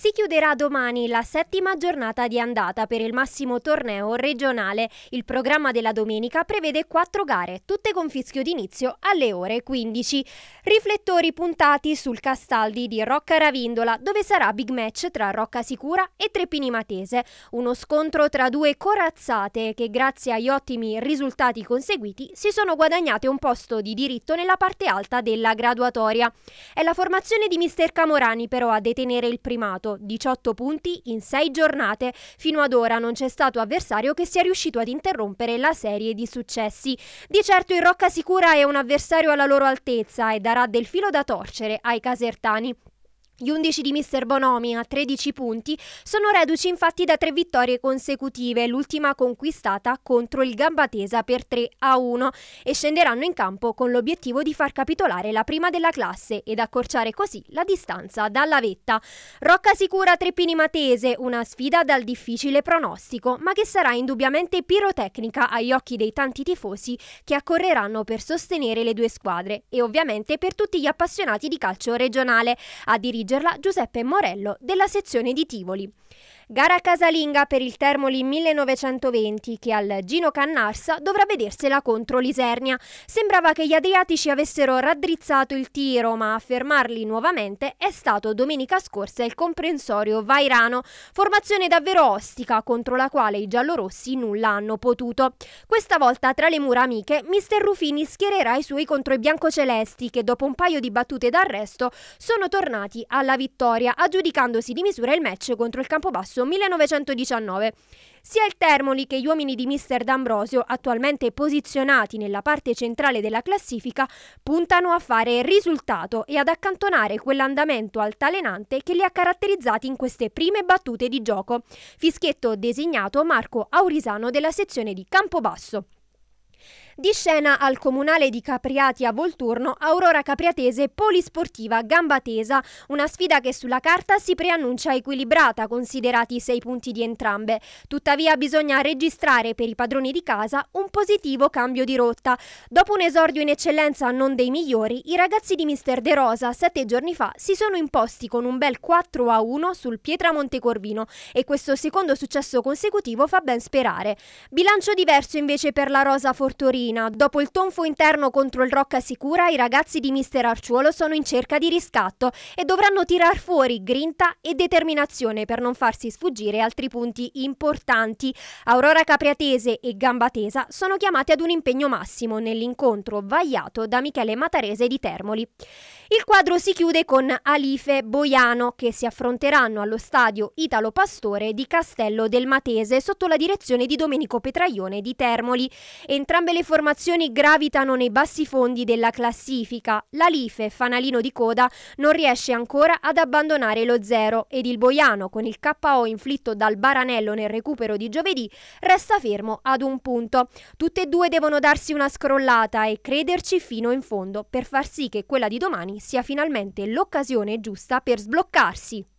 Si chiuderà domani la settima giornata di andata per il massimo torneo regionale. Il programma della domenica prevede quattro gare, tutte con fischio d'inizio alle ore 15. Riflettori puntati sul Castaldi di Rocca Ravindola, dove sarà big match tra Rocca Sicura e Trepini Matese. Uno scontro tra due corazzate che grazie agli ottimi risultati conseguiti si sono guadagnate un posto di diritto nella parte alta della graduatoria. È la formazione di mister Camorani però a detenere il primato fatto 18 punti in 6 giornate. Fino ad ora non c'è stato avversario che sia riuscito ad interrompere la serie di successi. Di certo il Rocca Sicura è un avversario alla loro altezza e darà del filo da torcere ai casertani. Gli 11 di Mr. Bonomi a 13 punti sono reduci infatti da tre vittorie consecutive, l'ultima conquistata contro il Gambatesa per 3 a 1 e scenderanno in campo con l'obiettivo di far capitolare la prima della classe ed accorciare così la distanza dalla vetta. Rocca sicura Treppini Matese, una sfida dal difficile pronostico, ma che sarà indubbiamente pirotecnica agli occhi dei tanti tifosi che accorreranno per sostenere le due squadre e ovviamente per tutti gli appassionati di calcio regionale. A dirigere leggerla Giuseppe Morello della sezione di Tivoli. Gara casalinga per il Termoli 1920 che al Gino Cannarsa dovrà vedersela contro l'Isernia. Sembrava che gli Adriatici avessero raddrizzato il tiro ma a fermarli nuovamente è stato domenica scorsa il comprensorio Vairano, formazione davvero ostica contro la quale i giallorossi nulla hanno potuto. Questa volta tra le mura amiche mister Rufini schiererà i suoi contro i biancocelesti che dopo un paio di battute d'arresto sono tornati alla vittoria aggiudicandosi di misura il match contro il Campobasso marzo 1919. Sia il Termoli che gli uomini di Mr. D'Ambrosio, attualmente posizionati nella parte centrale della classifica, puntano a fare risultato e ad accantonare quell'andamento altalenante che li ha caratterizzati in queste prime battute di gioco. Fischietto designato Marco Aurisano della sezione di Campobasso. Di scena al comunale di Capriati a Volturno, Aurora Capriatese polisportiva gamba tesa, una sfida che sulla carta si preannuncia equilibrata, considerati i sei punti di entrambe. Tuttavia bisogna registrare per i padroni di casa un positivo cambio di rotta. Dopo un esordio in eccellenza non dei migliori, i ragazzi di Mister De Rosa sette giorni fa si sono imposti con un bel 4 a 1 sul Pietramonte Corvino e questo secondo successo consecutivo fa ben sperare. Bilancio diverso invece per la Rosa Fortorino Torina. Dopo il tonfo interno contro il Rocca Sicura, i ragazzi di Mister Arciuolo sono in cerca di riscatto e dovranno tirar fuori grinta e determinazione per non farsi sfuggire altri punti importanti. Aurora Capriatese e Gambatesa sono chiamati ad un impegno massimo nell'incontro vagliato da Michele Matarese di Termoli. Il quadro si chiude con Alife Boiano che si affronteranno allo stadio Italo Pastore di Castello del Matese sotto la direzione di Domenico Petraione di Termoli. Entrambe le informazioni gravitano nei bassi fondi della classifica. La Life, fanalino di coda, non riesce ancora ad abbandonare lo zero ed il Boiano, con il KO inflitto dal Baranello nel recupero di giovedì, resta fermo ad un punto. Tutte e due devono darsi una scrollata e crederci fino in fondo per far sì che quella di domani sia finalmente l'occasione giusta per sbloccarsi.